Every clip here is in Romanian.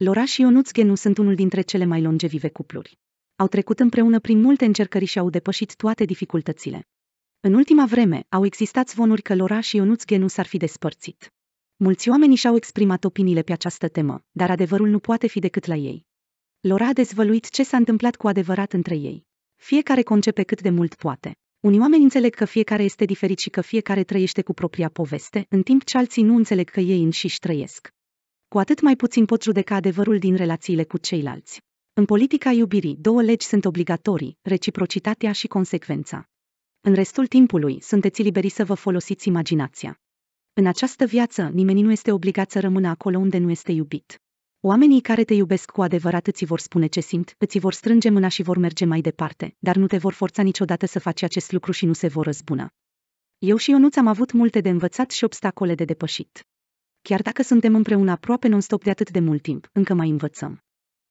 Lora și Ionuț Genu sunt unul dintre cele mai longevive cupluri. Au trecut împreună prin multe încercări și au depășit toate dificultățile. În ultima vreme, au existat zvonuri că Lora și Ionuț Genu s-ar fi despărțit. Mulți oameni și-au exprimat opiniile pe această temă, dar adevărul nu poate fi decât la ei. Lora a dezvăluit ce s-a întâmplat cu adevărat între ei. Fiecare concepe cât de mult poate. Unii oameni înțeleg că fiecare este diferit și că fiecare trăiește cu propria poveste, în timp ce alții nu înțeleg că ei înșiși trăiesc cu atât mai puțin pot judeca adevărul din relațiile cu ceilalți. În politica iubirii, două legi sunt obligatorii, reciprocitatea și consecvența. În restul timpului, sunteți liberi să vă folosiți imaginația. În această viață, nimeni nu este obligat să rămână acolo unde nu este iubit. Oamenii care te iubesc cu adevărat îți vor spune ce simt, îți vor strânge mâna și vor merge mai departe, dar nu te vor forța niciodată să faci acest lucru și nu se vor răzbuna. Eu și Ionuț am avut multe de învățat și obstacole de depășit chiar dacă suntem împreună aproape non-stop de atât de mult timp, încă mai învățăm.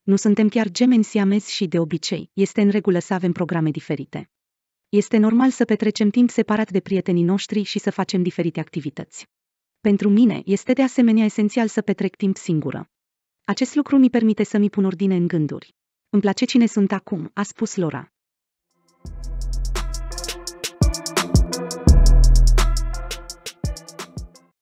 Nu suntem chiar gemeni siamezi și de obicei, este în regulă să avem programe diferite. Este normal să petrecem timp separat de prietenii noștri și să facem diferite activități. Pentru mine este de asemenea esențial să petrec timp singură. Acest lucru mi permite să mi pun ordine în gânduri. Îmi place cine sunt acum, a spus Lora.